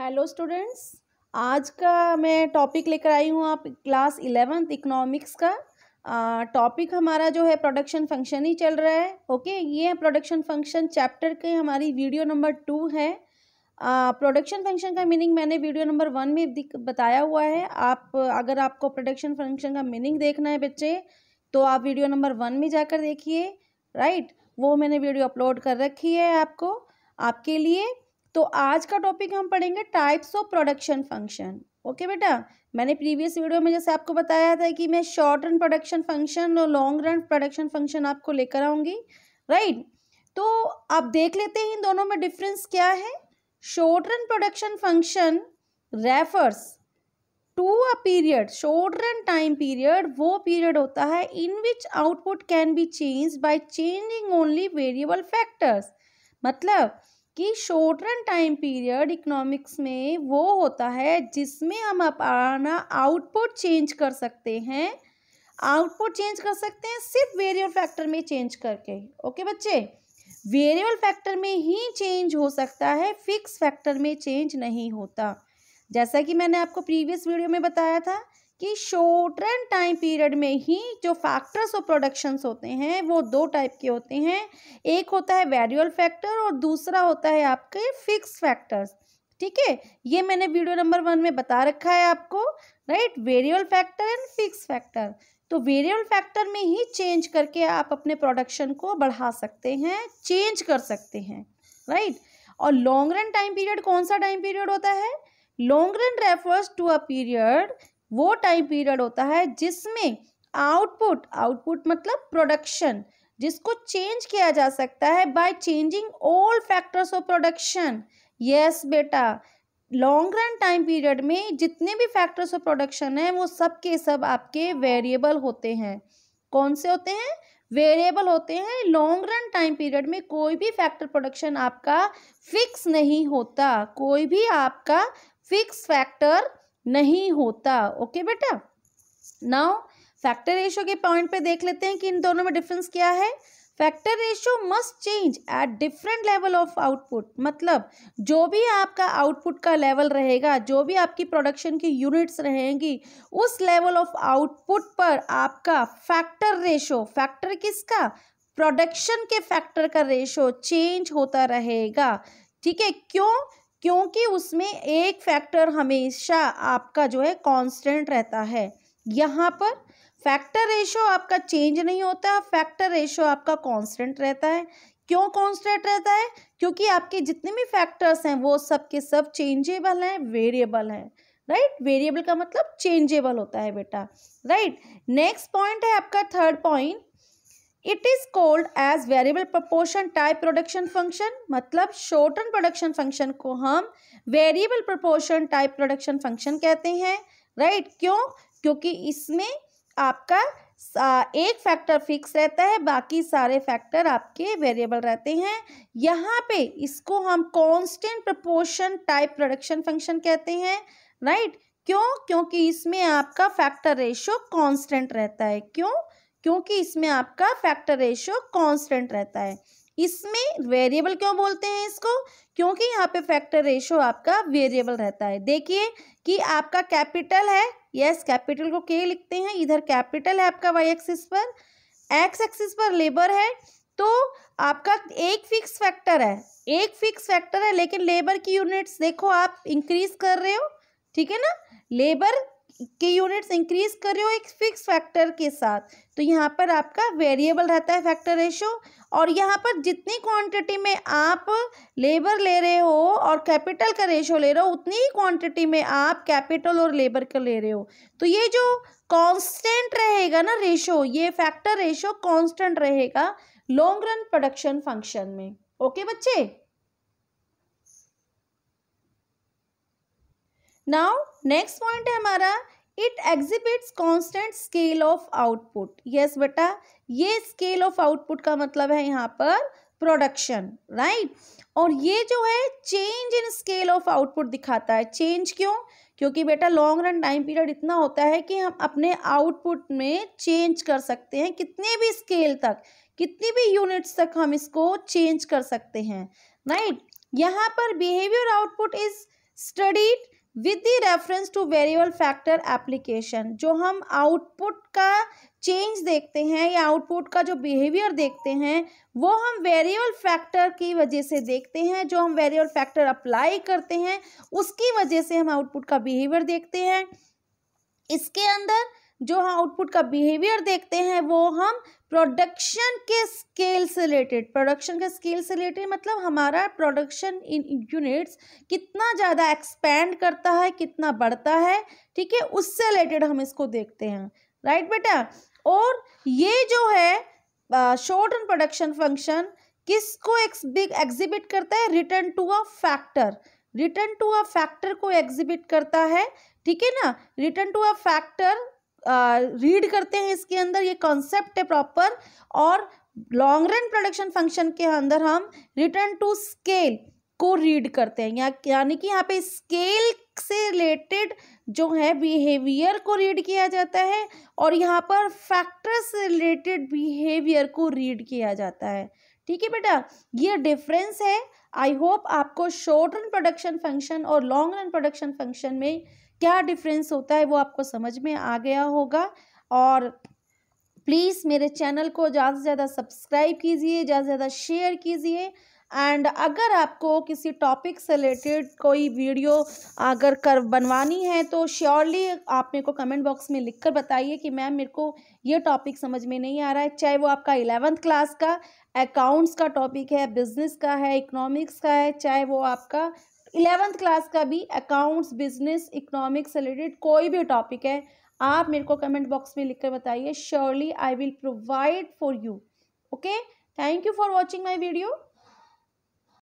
Hello students आज का मैं टॉपिक लेकर आई हूँ आप क्लास इलेवेंथ इकोनॉमिक्स का टॉपिक हमारा जो है प्रोडक्शन फंक्शन ही चल रहा है ओके ये प्रोडक्शन फंक्शन चैप्टर के हमारी वीडियो नंबर टू है प्रोडक्शन फंक्शन का मीनिंग मैंने वीडियो नंबर वन में बताया हुआ है आप अगर आपको प्रोडक्शन फंक्शन का मीनिंग देखना है बच्चे तो आप वीडियो नंबर वन में जाकर देखिए राइट वो मैंने वीडियो अपलोड कर रखी है आपको आपके लिए तो आज का टॉपिक हम पढ़ेंगे types of production function okay बेटा मैंने प्रीवियस वीडियो में जैसे आपको बताया था कि मैं शॉर्ट रन प्रोडक्शन फंक्शन और लॉन्ग रन प्रोडक्शन फंक्शन आपको लेकर आऊँगी राइट तो आप देख लेते हैं इन दोनों में डिफरेंस क्या है short run production function refers to a period short run time period वो पीरियड होता है in which output can be change by changing only variable factors मतलब कि short run time period economics में वो होता है जिसमें हम अपना आउटपुट चेंज कर सकते हैं आउटपुट चेंज कर सकते हैं सिर्फ वेरिएबल फैक्टर में चेंज करके ओके बच्चे वेरिएबल फैक्टर में ही चेंज हो सकता है फिक्स फैक्टर में चेंज नहीं होता जैसा कि मैंने आपको प्रीवियस वीडियो में बताया था कि शॉर्ट रन टाइम पीरियड में ही जो फैक्टर्स ऑफ प्रोडक्शंस होते हैं वो दो टाइप के होते हैं एक होता है वेरियल फैक्टर और दूसरा होता है आपके फिक्स फैक्टर्स ठीक है ये मैंने वीडियो नंबर वन में बता रखा है आपको राइट वेरियल फैक्टर एंड फिक्स फैक्टर तो वेरियल फैक्टर में ही चेंज करके आप अपने प्रोडक्शन को बढ़ा सकते हैं चेंज कर सकते हैं राइट और लॉन्ग रन टाइम पीरियड कौन सा टाइम पीरियड होता है long run refers to a period वो टाइम पीरियड होता है जिसमें आउटपुट आउटपुट मतलब प्रोडक्शन जिसको चेंज किया जा सकता है by changing all factors of production yes बेटा लॉन्ग रन टाइम पीरियड में जितने भी फैक्टर्स ऑफ प्रोडक्शन है वो सब के सब आपके वेरिएबल होते हैं कौन से होते हैं वेरिएबल होते हैं लॉन्ग रन टाइम पीरियड में कोई भी फैक्टर प्रोडक्शन आपका फिक्स नहीं होता कोई भी आपका फिक्स फैक्टर नहीं होता ओके okay, बेटा नाउ फैक्टर रेशो के पॉइंट पे देख लेते हैं कि इन दोनों में डिफरेंस क्या है factor ratio must change at different level of output मतलब जो भी आपका आउटपुट का लेवल रहेगा जो भी आपकी प्रोडक्शन की यूनिट्स रहेंगी उस लेवल ऑफ आउटपुट पर आपका फैक्टर रेशो फैक्टर किसका प्रोडक्शन के फैक्टर का रेशो चेंज होता रहेगा ठीक है क्यों क्योंकि उसमें एक फैक्टर हमेशा आपका जो है कांस्टेंट रहता है यहाँ पर फैक्टर रेशो आपका चेंज नहीं होता फैक्टर रेशो आपका कांस्टेंट रहता है क्यों कांस्टेंट रहता है क्योंकि आपके जितने भी फैक्टर्स हैं वो सब के सब चेंजेबल हैं वेरिएबल हैं राइट वेरिएबल का मतलब चेंजेबल होता है बेटा राइट नेक्स्ट पॉइंट है आपका third point it is called as variable proportion type production function मतलब शॉर्टन प्रोडक्शन फंक्शन को हम variable proportion type production function कहते हैं राइट right? क्यों क्योंकि इसमें आपका एक फैक्टर फिक्स रहता है बाकी सारे फैक्टर आपके वेरिएबल रहते हैं यहाँ पे इसको हम constant proportion type production function कहते हैं राइट क्यों क्योंकि इसमें आपका फैक्टर रेशो कांस्टेंट रहता है क्यों क्योंकि इसमें आपका फैक्टर रेशियो कांस्टेंट रहता है इसमें वेरिएबल क्यों बोलते हैं इसको क्योंकि यहाँ पे फैक्टर रेशियो आपका वेरिएबल रहता है देखिए कि आपका कैपिटल है यस कैपिटल को के लिखते हैं इधर कैपिटल है आपका वाई एक्सिस पर एक्स एक्सिस पर लेबर है तो आपका एक फिक्स फैक्टर है एक फिक्स फैक्टर है लेकिन लेबर की यूनिट्स देखो आप इंक्रीज कर रहे हो ठीक है ना लेबर के यूनिट्स इंक्रीज कर रहे हो एक फिक्स फैक्टर के साथ तो यहाँ पर आपका वेरिएबल रहता है फैक्टर रेशो और यहाँ पर जितनी क्वांटिटी में आप लेबर ले रहे हो और कैपिटल का रेशो ले रहे हो उतनी ही क्वांटिटी में आप कैपिटल और लेबर का ले रहे हो तो ये जो कांस्टेंट रहेगा ना रेशो ये फैक्टर रेशो कांस्टेंट रहेगा लॉन्ग रन प्रोडक्शन फंक्शन में ओके बच्चे नाउ नेक्स्ट पॉइंट है हमारा it exhibits constant scale of output yes बेटा ये स्केल ऑफ आउटपुट का मतलब है यहाँ पर प्रोडक्शन राइट right? और ये जो है change in scale of output दिखाता है चेंज क्यों क्योंकि बेटा लॉन्ग रन टाइम पीरियड इतना होता है कि हम अपने आउटपुट में चेंज कर सकते हैं कितने भी स्केल तक कितनी भी यूनिट्स तक हम इसको चेंज कर सकते हैं राइट right? यहाँ पर behaviour output is studied with the reference to variable factor application जो हम आउटपुट का चेंज देखते हैं या आउटपुट का जो बिहेवियर देखते हैं वो हम वेरिएबल फैक्टर की वजह से देखते हैं जो हम वेरिएबल फैक्टर अप्लाई करते हैं उसकी वजह से हम आउटपुट का बिहेवियर देखते हैं इसके अंदर जो हम आउटपुट का बिहेवियर देखते हैं वो हम प्रोडक्शन के स्केल से रिलेटेड प्रोडक्शन के स्केल से रिलेटेड मतलब हमारा प्रोडक्शन इन यूनिट्स कितना ज़्यादा एक्सपेंड करता है कितना बढ़ता है ठीक है उससे रिलेटेड हम इसको देखते हैं राइट बेटा और ये जो है शॉर्ट एंड प्रोडक्शन फंक्शन किसको एग्जिबिट करता है return to a factor return to a factor को एग्जिबिट करता है ठीक है ना return to a factor read करते हैं इसके अंदर ये कॉन्सेप्ट है प्रॉपर और लॉन्ग रन प्रोडक्शन फंक्शन के अंदर हम रिटर्न टू स्केल को रीड करते हैं या यानी कि यहाँ पे स्केल से रिलेटेड जो है बिहेवियर को रीड किया जाता है और यहाँ पर फैक्टर से रिलेटेड बिहेवियर को रीड किया जाता है ठीक है बेटा ये डिफरेंस है आई होप आपको शॉर्ट रन प्रोडक्शन फंक्शन और लॉन्ग रन प्रोडक्शन फंक्शन में क्या डिफरेंस होता है वो आपको समझ में आ गया होगा और प्लीज़ मेरे चैनल को ज़्यादा से ज़्यादा सब्सक्राइब कीजिए ज़्यादा से ज़्यादा शेयर कीजिए एंड अगर आपको किसी टॉपिक से रिलेटेड कोई वीडियो अगर कर बनवानी है तो श्योरली आप मेरे को कमेंट बॉक्स में लिख कर बताइए कि मैम मेरे को ये टॉपिक समझ में नहीं आ रहा है चाहे वो आपका एलेवेंथ क्लास का अकाउंट्स का टॉपिक है बिजनेस का है इकोनॉमिक्स का है चाहे वो आपका इलेवंथ क्लास का भी अकाउंट्स बिजनेस इकोनॉमिक्स रिलेटेड कोई भी टॉपिक है आप मेरे को कमेंट बॉक्स में लिखकर बताइए surely I will provide for you okay thank you for watching my video